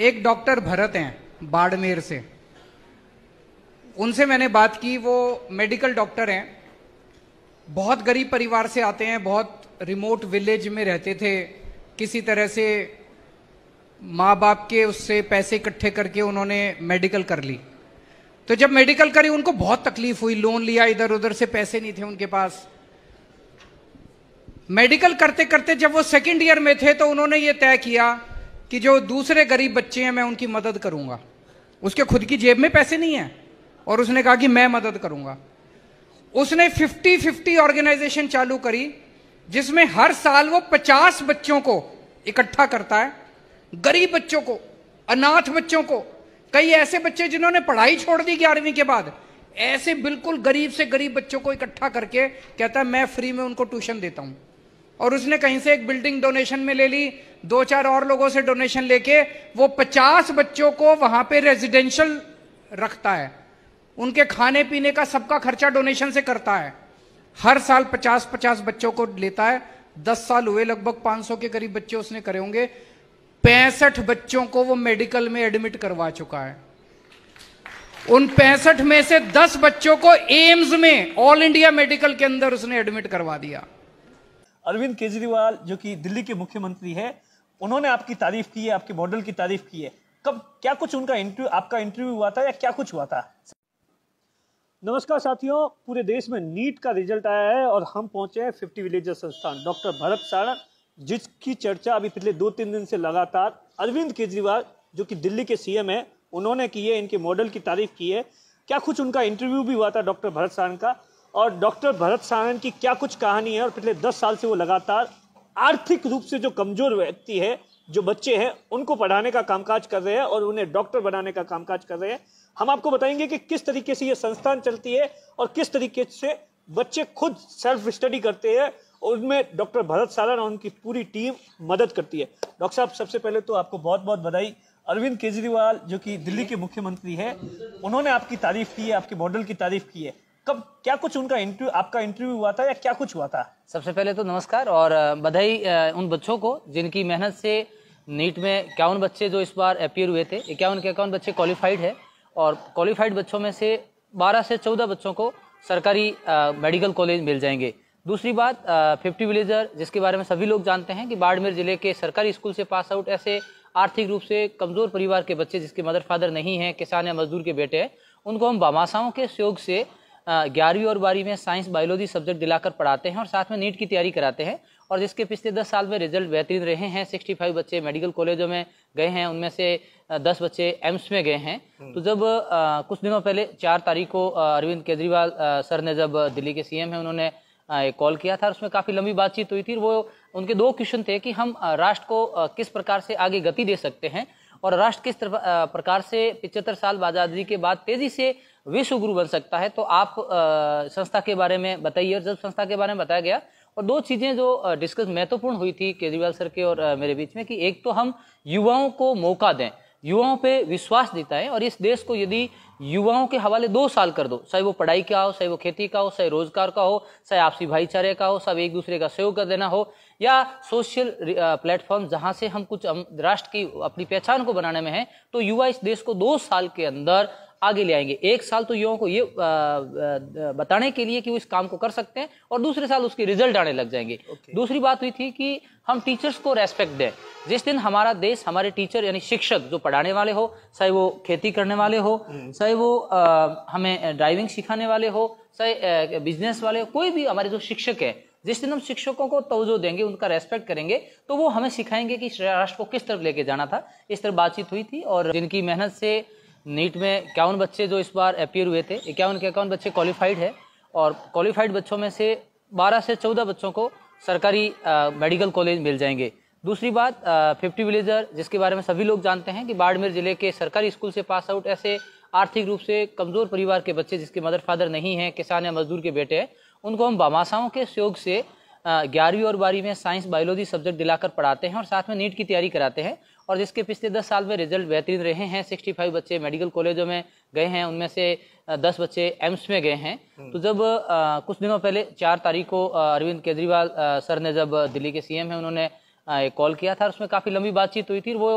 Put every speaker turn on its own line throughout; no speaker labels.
एक डॉक्टर भरत हैं बाड़मेर से उनसे मैंने बात की वो मेडिकल डॉक्टर हैं बहुत गरीब परिवार से आते हैं बहुत रिमोट विलेज में रहते थे किसी तरह से माँ बाप के उससे पैसे इकट्ठे करके उन्होंने मेडिकल कर ली तो जब मेडिकल करी उनको बहुत तकलीफ हुई लोन लिया इधर उधर से पैसे नहीं थे उनके पास मेडिकल करते करते जब वो सेकंड ईयर में थे तो उन्होंने ये तय किया कि जो दूसरे गरीब बच्चे हैं मैं उनकी मदद करूंगा उसके खुद की जेब में पैसे नहीं है और उसने कहा कि मैं मदद करूंगा उसने 50-50 ऑर्गेनाइजेशन चालू करी जिसमें हर साल वो 50 बच्चों को इकट्ठा करता है गरीब बच्चों को अनाथ बच्चों को कई ऐसे बच्चे जिन्होंने पढ़ाई छोड़ दी ग्यारहवीं के बाद ऐसे बिल्कुल गरीब से गरीब बच्चों को इकट्ठा करके कहता है मैं फ्री में उनको ट्यूशन देता हूं और उसने कहीं से एक बिल्डिंग डोनेशन में ले ली दो चार और लोगों से डोनेशन लेके वो पचास बच्चों को वहां पे रेजिडेंशियल रखता है उनके खाने पीने का सबका खर्चा डोनेशन से करता है हर साल पचास पचास बच्चों को लेता है दस साल हुए लगभग पांच सौ के करीब बच्चे उसने करे होंगे पैंसठ बच्चों को वो मेडिकल में एडमिट करवा चुका है उन पैंसठ में से दस बच्चों को एम्स में ऑल इंडिया मेडिकल के अंदर उसने एडमिट करवा दिया
अरविंद केजरीवाल जो कि दिल्ली के मुख्यमंत्री है उन्होंने आपकी तारीफ की है आपके मॉडल की तारीफ की है कब क्या कुछ उनका इंटरव्यू आपका इंटरव्यू हुआ था या क्या कुछ हुआ था नमस्कार साथियों पूरे देश में नीट का रिजल्ट आया है और हम पहुंचे हैं फिफ्टी विलेजर संस्थान डॉक्टर भरत सारण जिसकी चर्चा अभी पिछले दो तीन दिन से लगातार अरविंद केजरीवाल जो कि दिल्ली के सीएम है उन्होंने की है इनके मॉडल की तारीफ की है क्या कुछ उनका इंटरव्यू भी हुआ था डॉक्टर भरत सारण का और डॉक्टर भरत सारायण की क्या कुछ कहानी है और पिछले दस साल से वो लगातार आर्थिक रूप से जो कमजोर व्यक्ति है जो बच्चे हैं उनको पढ़ाने का कामकाज कर रहे हैं और उन्हें डॉक्टर बनाने का कामकाज कर रहे हैं हम आपको बताएंगे कि किस तरीके से ये संस्थान चलती है और किस तरीके से बच्चे खुद सेल्फ स्टडी करते हैं और उनमें डॉक्टर भरत सारण और उनकी पूरी टीम मदद करती है डॉक्टर साहब सबसे पहले तो आपको बहुत बहुत बधाई अरविंद केजरीवाल जो कि दिल्ली के मुख्यमंत्री है उन्होंने आपकी तारीफ की है आपके
मॉडल की तारीफ की है कब क्या कुछ उनका इंटरव्यू आपका इंटरव्यू हुआ था या क्या कुछ हुआ था सबसे पहले तो नमस्कार और बधाई उन बच्चों को जिनकी मेहनत से नीट में इक्यावन बच्चे जो इस बार अपियर हुए थे इक्यावन के इक्यावन बच्चे क्वालिफाइड है और क्वालिफाइड बच्चों में से बारह से चौदह बच्चों को सरकारी मेडिकल कॉलेज मिल जाएंगे दूसरी बात फिफ्टी विलेजर जिसके बारे में सभी लोग जानते हैं कि बाड़मेर जिले के सरकारी स्कूल से पास आउट ऐसे आर्थिक रूप से कमज़ोर परिवार के बच्चे जिसके मदर फादर नहीं हैं किसान या मजदूर के बेटे हैं उनको हम बामासाओं के सहयोग से ग्यारहवीं और बारहवीं में साइंस बायोलॉजी सब्जेक्ट दिलाकर पढ़ाते हैं और साथ में नीट की तैयारी कराते हैं और जिसके पिछले दस साल में रिजल्ट बेहतरीन रहे हैं सिक्सटी फाइव बच्चे मेडिकल कॉलेजों में गए हैं उनमें से दस बच्चे एम्स में गए हैं हम्म। तो जब आ, कुछ दिनों पहले चार तारीख को अरविंद केजरीवाल सर ने जब दिल्ली के सीएम हैं उन्होंने कॉल किया था उसमें काफ़ी लंबी बातचीत हुई थी वो उनके दो क्वेश्चन थे कि हम राष्ट्र को किस प्रकार से आगे गति दे सकते हैं और राष्ट्र किस प्रकार से पिचहत्तर साल आज़ादी के बाद तेज़ी से विश्व गुरु बन सकता है तो आप संस्था के बारे में बताइए और जब संस्था के बारे में बताया गया और दो चीज़ें जो डिस्कस महत्वपूर्ण हुई थी केजरीवाल सर के और मेरे बीच में कि एक तो हम युवाओं को मौका दें युवाओं पे विश्वास दिताएं और इस देश को यदि युवाओं के हवाले दो साल कर दो चाहे वो पढ़ाई का हो चाहे वो खेती का हो चाहे रोजगार का हो चाहे आपसी भाईचारे का हो सब एक दूसरे का सहयोग कर देना हो या सोशल प्लेटफॉर्म जहां से हम कुछ राष्ट्र की अपनी पहचान को बनाने में है तो युवा इस देश को दो साल के अंदर आगे ले आएंगे एक साल तो युवाओं को ये बताने के लिए कि वो इस काम को कर सकते हैं और दूसरे साल उसके रिजल्ट आने लग जाएंगे okay. दूसरी बात हुई थी कि हम टीचर्स को रेस्पेक्ट दें जिस दिन हमारा देश हमारे टीचर यानी शिक्षक जो पढ़ाने वाले हो चाहे वो खेती करने वाले हो hmm. चाहे वो आ, हमें ड्राइविंग सिखाने वाले हो चाहे बिजनेस वाले हो कोई भी हमारे जो शिक्षक है जिस दिन हम शिक्षकों को तोजो देंगे उनका रेस्पेक्ट करेंगे तो वो हमें सिखाएंगे कि राष्ट्र को किस तरफ लेके जाना था इस तरह बातचीत हुई थी और जिनकी मेहनत से नीट में इक्यावन बच्चे जो इस बार अपियर हुए थे इक्यावन के इक्यावन बच्चे क्वालिफाइड है और क्वालिफाइड बच्चों में से बारह से चौदह बच्चों को सरकारी मेडिकल कॉलेज मिल जाएंगे दूसरी बात फिफ्टी विलेजर जिसके बारे में सभी लोग जानते हैं कि बाड़मेर जिले के सरकारी स्कूल से पास आउट ऐसे आर्थिक रूप से कमज़ोर परिवार के बच्चे जिसके मदर फादर नहीं हैं किसान या मजदूर के बेटे हैं उनको हम बामासाओं के सहयोग से ग्यारहवीं और बारहवीं में साइंस बायोलॉजी सब्जेक्ट दिलाकर पढ़ाते हैं और साथ में नीट की तैयारी कराते हैं और जिसके पिछले दस साल में रिजल्ट बेहतरीन रहे हैं सिक्सटी फाइव बच्चे मेडिकल कॉलेजों में गए हैं उनमें से दस बच्चे एम्स में गए हैं हम्म। तो जब आ, कुछ दिनों पहले चार तारीख को अरविंद केजरीवाल सर ने जब दिल्ली के सीएम हैं उन्होंने कॉल किया था उसमें काफ़ी लंबी बातचीत हुई थी वो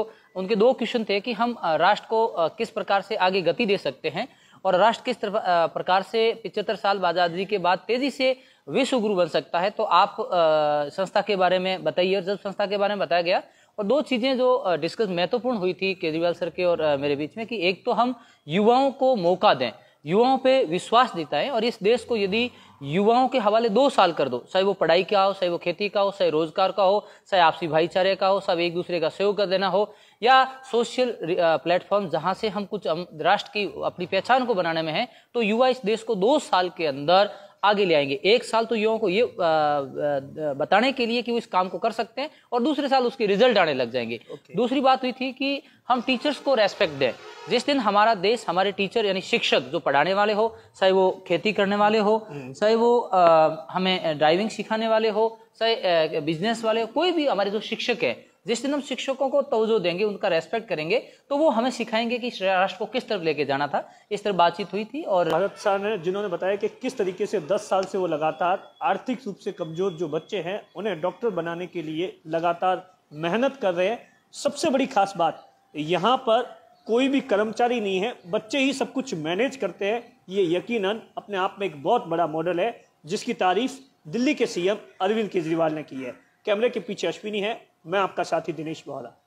उनके दो क्वेश्चन थे कि हम राष्ट्र को किस प्रकार से आगे गति दे सकते हैं और राष्ट्र किस तरफ प्रकार से पिचहत्तर साल आज़ादी के बाद तेज़ी से विश्व गुरु बन सकता है तो आप संस्था के बारे में बताइए और जब संस्था के बारे में बताया गया और दो चीज़ें जो डिस्कस महत्वपूर्ण हुई थी केजरीवाल सर के और मेरे बीच में कि एक तो हम युवाओं को मौका दें युवाओं पे विश्वास देता है और इस देश को यदि युवाओं के हवाले दो साल कर दो चाहे वो पढ़ाई का हो चाहे वो खेती का हो चाहे रोजगार का हो चाहे आपसी भाईचारे का हो सब एक दूसरे का सहयोग कर देना हो या सोशल प्लेटफॉर्म जहां से हम कुछ राष्ट्र की अपनी पहचान को बनाने में है तो युवा इस देश को दो साल के अंदर आगे ले आएंगे एक साल तो युवाओं को ये बताने के लिए कि वो इस काम को कर सकते हैं और दूसरे साल उसके रिजल्ट आने लग जाएंगे okay. दूसरी बात हुई थी कि हम टीचर्स को रेस्पेक्ट दें जिस दिन हमारा देश हमारे टीचर यानी शिक्षक जो पढ़ाने वाले हो चाहे वो खेती करने वाले हो हम्म। चाहे वो आ, हमें ड्राइविंग सिखाने वाले हो चाहे बिजनेस वाले हो कोई भी हमारे जो शिक्षक है जिस दिन हम शिक्षकों को तोजो देंगे उनका रेस्पेक्ट करेंगे तो वो हमें सिखाएंगे कि राष्ट्र को किस तरफ लेके जाना था इस तरह बातचीत हुई थी और भारत शाह
ने जिन्होंने बताया कि किस तरीके से दस साल से वो लगातार
आर्थिक रूप से कमजोर जो बच्चे हैं
उन्हें डॉक्टर बनाने के लिए लगातार मेहनत कर रहे हैं सबसे बड़ी खास बात यहाँ पर कोई भी कर्मचारी नहीं है बच्चे ही सब कुछ मैनेज करते हैं ये यकीन अपने आप में एक बहुत बड़ा मॉडल है जिसकी तारीफ दिल्ली के सीएम अरविंद केजरीवाल ने की है कैमरे के पीछे अश्विनी है मैं आपका साथी दिनेश बोहरा